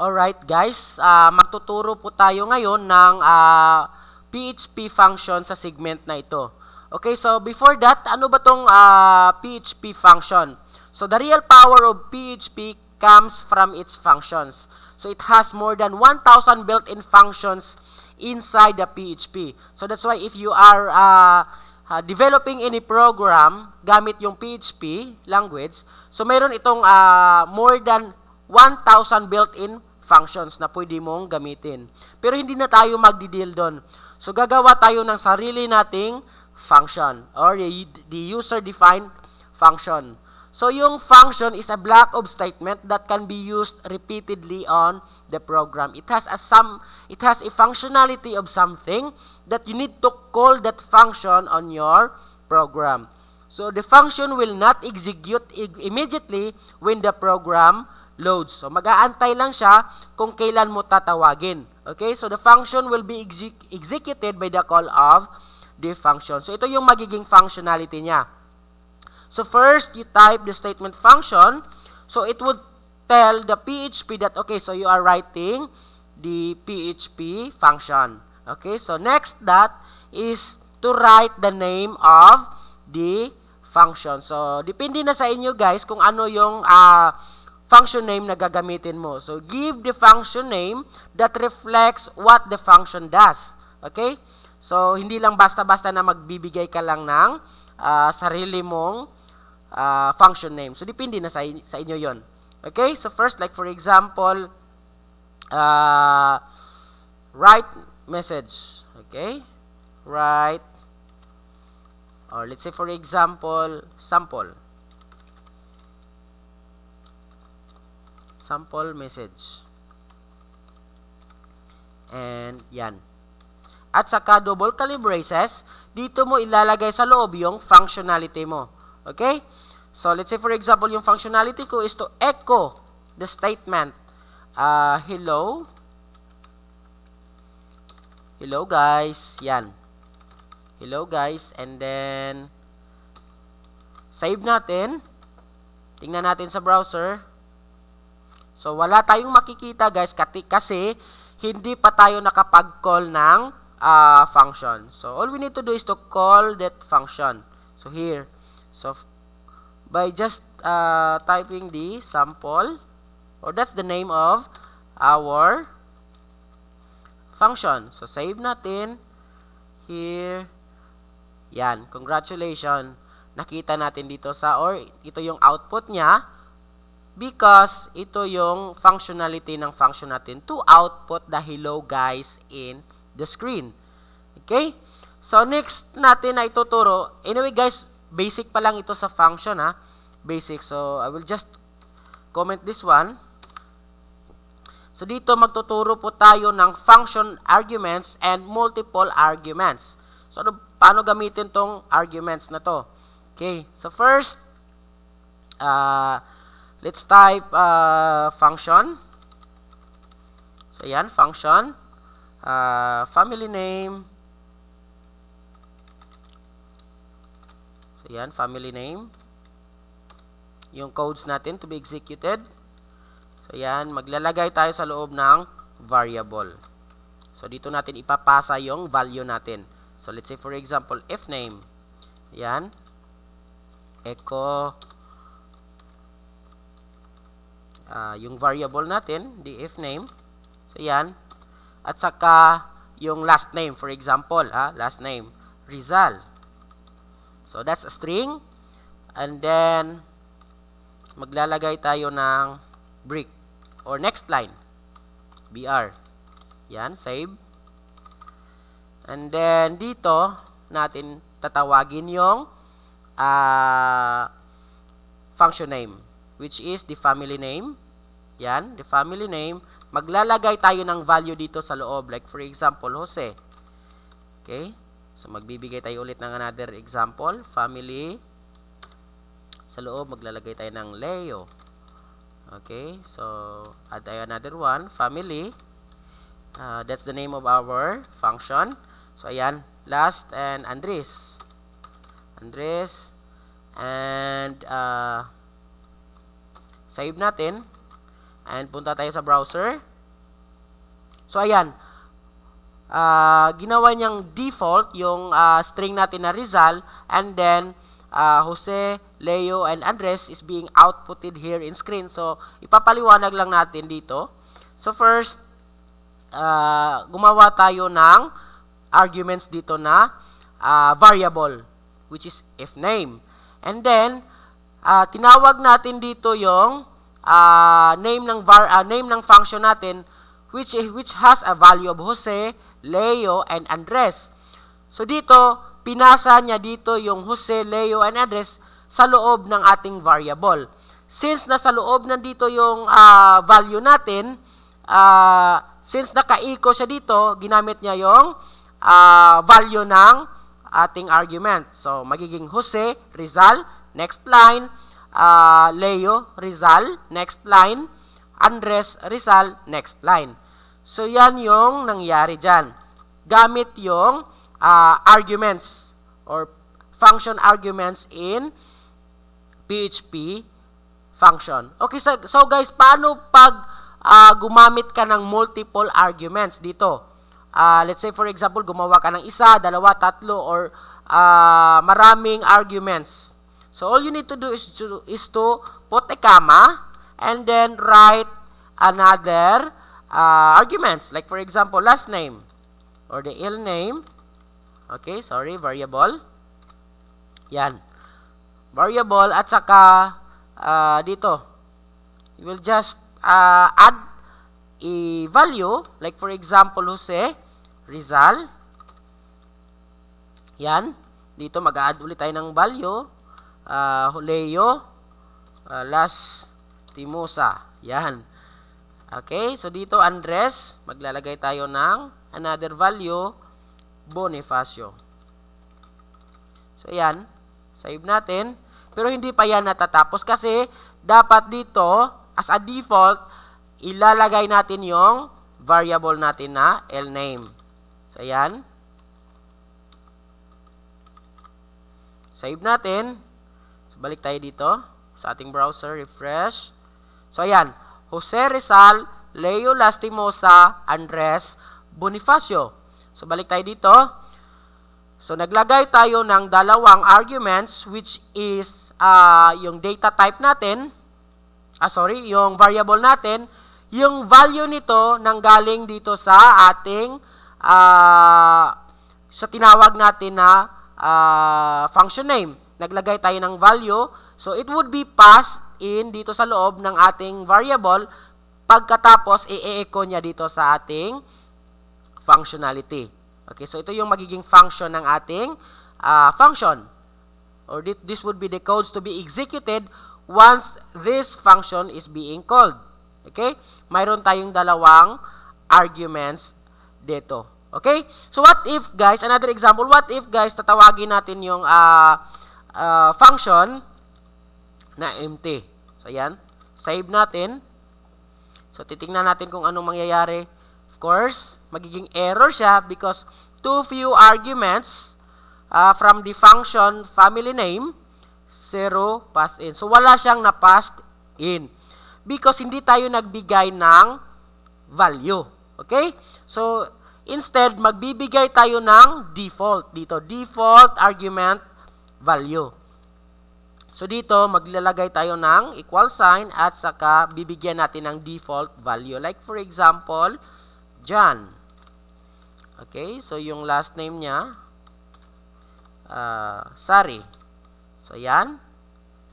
Alright guys, uh, magtuturo po tayo ngayon ng uh, ah, PHP function sa segment na ito. Okay, so before that, ano ba tong uh, ah, PHP function? So the real power of PHP comes from its functions. So it has more than 1,000 built-in functions inside the PHP. So that's why if you are uh, uh, developing any program gamit yung PHP language, so meron itong uh, more than 1,000 built-in functions na pwede mong gamitin. Pero hindi na tayo magdi-deal doon. So gagawa tayo ng sarili nating function or the user-defined function. So yung function is a block of statement that can be used repeatedly on the program. It has a some it has a functionality of something that you need to call that function on your program. So the function will not execute immediately when the program loads. So mag-aantay lang siya kung kailan mo tatawagin. Okay? So the function will be exec executed by the call of the function. So ito yung magiging functionality niya. So first, you type the statement function. So it would tell the PHP that, okay, so you are writing the PHP function. Okay, so next that is to write the name of the function. So, depende na sa inyo guys kung ano yung uh, function name na gagamitin mo. So, give the function name that reflects what the function does. Okay? So, hindi lang basta-basta na magbibigay ka lang ng uh, sarili mong uh, function name. So, depende na sa, sa inyo yon Okay? So, first, like for example, uh, write message. Okay? Write, or let's say for example, sample. sample message. And yan. At saka double curly braces, dito mo ilalagay sa loob yung functionality mo. Okay? So, let's say for example, yung functionality ko is to echo the statement. Uh, hello. Hello guys. Yan. Hello guys. And then, save natin. Tingnan natin sa browser. So, wala tayong makikita guys kasi hindi pa tayo nakapag-call ng uh, function. So, all we need to do is to call that function. So, here. So, by just uh, typing the sample, or that's the name of our function. So, save natin. Here. Yan. Congratulations. Nakita natin dito sa, or ito yung output niya. Because ito yung functionality ng function natin to output the hello guys in the screen. Okay? So, next natin na ituturo. Anyway guys, basic pa lang ito sa function ha. Basic. So, I will just comment this one. So, dito magtuturo po tayo ng function arguments and multiple arguments. So, ano, paano gamitin tong arguments na to? Okay. So, first, ah, uh, Let's type uh, function. So, yan, function. Uh, family name. So, yan, family name. Yung codes natin to be executed. So, yan, maglalagay tayo sa loob ng variable. So, dito natin ipapasa yung value natin. So, let's say, for example, if name. Yan. Echo uh, yung variable natin, df name. So, yan. At saka, yung last name, for example, ha, last name, Rizal. So, that's a string. And then, maglalagay tayo ng brick or next line, br. Yan, save. And then, dito, natin tatawagin yung uh, function name, which is the family name. Yan, the family name. Maglalagay tayo ng value dito sa loob. Like for example, Jose. Okay? So magbibigay tayo ulit ng another example. Family. Sa loob, maglalagay tayo ng Leo. Okay? So, add tayo another one. Family. Uh, that's the name of our function. So, ayan. Last and Andres. Andres. And, uh, save natin. And punta tayo sa browser. So ayan, uh, ginawa niyang default yung uh, string natin na Rizal and then uh, Jose, Leo, and Andres is being outputted here in screen. So, ipapaliwanag lang natin dito. So, first, uh, gumawa tayo ng arguments dito na uh, variable which is if name. And then, uh, tinawag natin dito yung uh, name ng var, uh, name ng function natin which which has a value of Jose, Leo and Andres. So dito pinasa niya dito yung Jose, Leo and Andres sa loob ng ating variable. Since nasa loob nandito yung uh, value natin, uh, since naka-echo siya dito, ginamit niya yung uh, value ng ating argument. So, magiging Jose, Rizal, next line, uh, Leo Rizal, next line. Andres Rizal, next line. So, yan yung nangyari dyan. Gamit yung uh, arguments or function arguments in PHP function. Okay, so, so guys, paano pag uh, gumamit ka ng multiple arguments dito? Uh, let's say, for example, gumawa ka ng isa, dalawa, tatlo, or uh, maraming arguments. So all you need to do is to, is to put a comma and then write another uh, arguments. Like for example, last name or the ill name. Okay, sorry, variable. Yan. Variable at saka uh, dito. You will just uh, add a value. Like for example, Jose Rizal. Yan. Dito mag-add ulit tayo ng value uh, Leo, uh, Las Timosa. Yan. Okay, so dito Andres, maglalagay tayo ng another value, Bonifacio. So yan, save natin. Pero hindi pa yan natatapos kasi dapat dito, as a default, ilalagay natin yung variable natin na lname. So yan. Save natin. Balik tayo dito sa ating browser, refresh. So ayan, Jose Rizal, Leo Lastimosa, Andres Bonifacio. So balik tayo dito. So naglagay tayo ng dalawang arguments which is uh, yung data type natin, ah sorry, yung variable natin, yung value nito nang galing dito sa ating uh, sa tinawag natin na uh, function name naglagay tayo ng value, so it would be passed in dito sa loob ng ating variable pagkatapos i-echo niya dito sa ating functionality. Okay, so ito yung magiging function ng ating uh, function. Or this would be the codes to be executed once this function is being called. Okay? Mayroon tayong dalawang arguments dito. Okay? So what if guys, another example, what if guys tatawagin natin yung uh, uh, function na empty. So, ayan. Save natin. So, titingnan natin kung anong mangyayari. Of course, magiging error siya because too few arguments uh, from the function family name, zero passed in. So, wala siyang na-passed in because hindi tayo nagbigay ng value. Okay? So, instead, magbibigay tayo ng default dito. Default argument value. So dito, maglalagay tayo ng equal sign at saka bibigyan natin ng default value. Like for example, John. Okay, so yung last name niya, uh, Sari. So yan,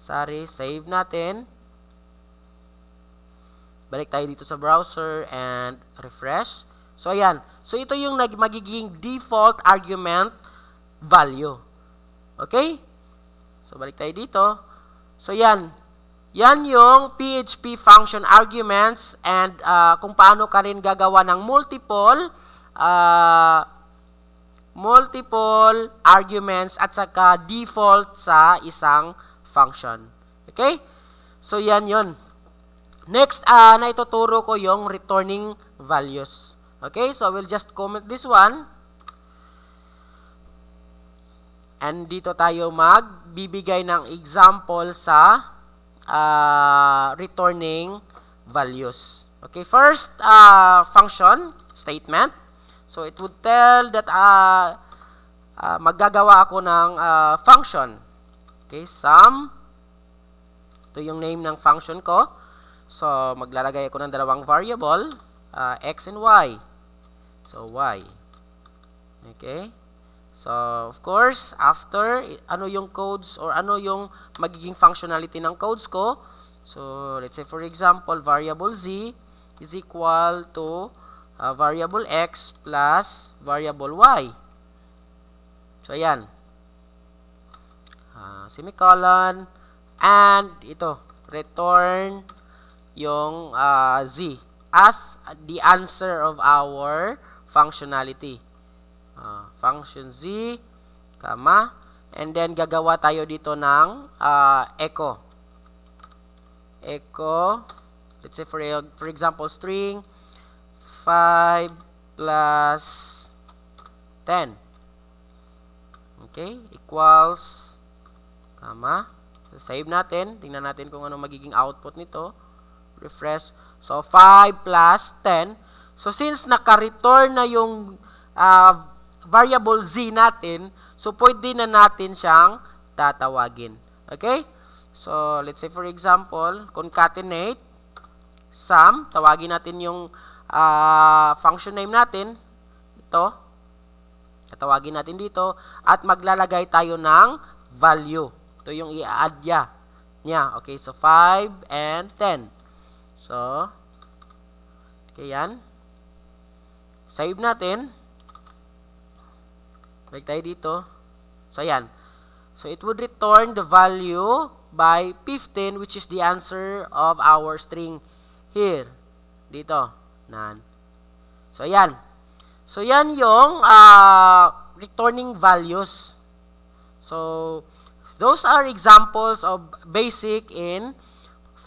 Sari, save natin. Balik tayo dito sa browser and refresh. So ayan, so ito yung magiging default argument value. Okay? So, balik tayo dito. So, yan. Yan yung PHP function arguments and uh, kung paano ka rin gagawa ng multiple uh, multiple arguments at saka default sa isang function. Okay? So, yan yon. Next, uh, ah, ituturo ko yung returning values. Okay? So, I will just comment this one. And dito tayo magbibigay ng example sa uh, returning values. Okay, first uh, function, statement. So, it would tell that uh, uh, maggagawa ako ng uh, function. Okay, sum. Ito yung name ng function ko. So, maglalagay ako ng dalawang variable, uh, x and y. So, y. Okay. So, of course, after, ano yung codes or ano yung magiging functionality ng codes ko. So, let's say for example, variable z is equal to uh, variable x plus variable y. So, ayan. Uh, semicolon. And, ito, return yung uh, z as the answer of our functionality. Uh, function z, kama, and then gagawa tayo dito ng uh, echo. Echo, let's say for, for example, string 5 plus 10. Okay, equals, kama, save natin. Tingnan natin kung ano magiging output nito. Refresh. So, 5 plus 10. So, since naka-return na yung uh, variable z natin, so pwede na natin siyang tatawagin. Okay? So, let's say for example, concatenate, sum, tawagin natin yung uh, function name natin, ito, tatawagin natin dito, at maglalagay tayo ng value. Ito yung i-add niya. niya. Okay, so 5 and 10. So, okay yan. Save natin. Balik tayo dito. So, ayan. So, it would return the value by 15, which is the answer of our string here. Dito. Nan. So, ayan. So, yan yung uh, returning values. So, those are examples of basic in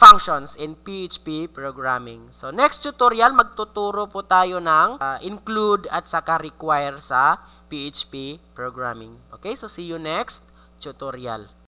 functions in PHP programming. So, next tutorial, magtuturo po tayo ng uh, include at saka require sa PHP programming. Okay, so see you next tutorial.